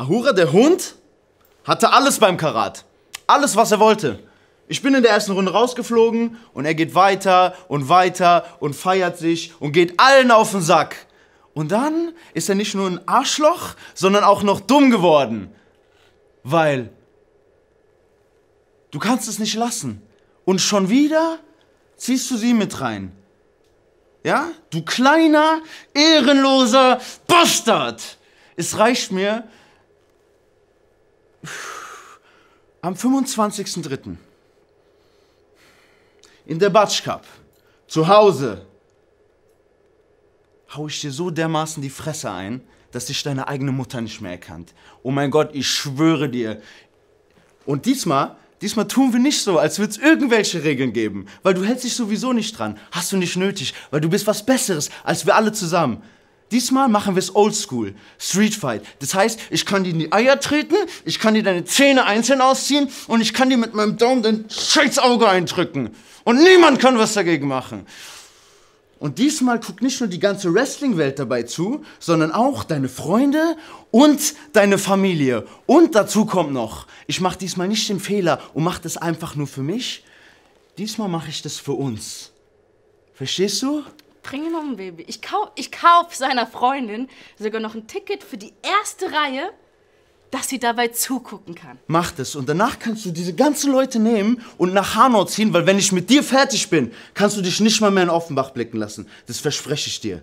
Ahura, der Hund, hatte alles beim Karat. Alles, was er wollte. Ich bin in der ersten Runde rausgeflogen und er geht weiter und weiter und feiert sich und geht allen auf den Sack. Und dann ist er nicht nur ein Arschloch, sondern auch noch dumm geworden. Weil du kannst es nicht lassen. Und schon wieder ziehst du sie mit rein. Ja? Du kleiner, ehrenloser Bastard! Es reicht mir, am 25.03. in der Batschkap, zu Hause, hau ich dir so dermaßen die Fresse ein, dass dich deine eigene Mutter nicht mehr erkannt. Oh mein Gott, ich schwöre dir. Und diesmal, diesmal tun wir nicht so, als würde es irgendwelche Regeln geben, weil du hältst dich sowieso nicht dran. Hast du nicht nötig, weil du bist was Besseres als wir alle zusammen. Diesmal machen wir es oldschool. Street Fight. Das heißt, ich kann dir in die Eier treten, ich kann dir deine Zähne einzeln ausziehen und ich kann dir mit meinem Daumen dein scheiß Auge eindrücken. Und niemand kann was dagegen machen. Und diesmal guckt nicht nur die ganze Wrestling-Welt dabei zu, sondern auch deine Freunde und deine Familie. Und dazu kommt noch, ich mache diesmal nicht den Fehler und mache das einfach nur für mich. Diesmal mache ich das für uns. Verstehst du? streng genommen, Baby. Ich kaufe ich kauf seiner Freundin sogar noch ein Ticket für die erste Reihe, dass sie dabei zugucken kann. Mach das und danach kannst du diese ganzen Leute nehmen und nach Hanau ziehen, weil wenn ich mit dir fertig bin, kannst du dich nicht mal mehr in Offenbach blicken lassen. Das verspreche ich dir.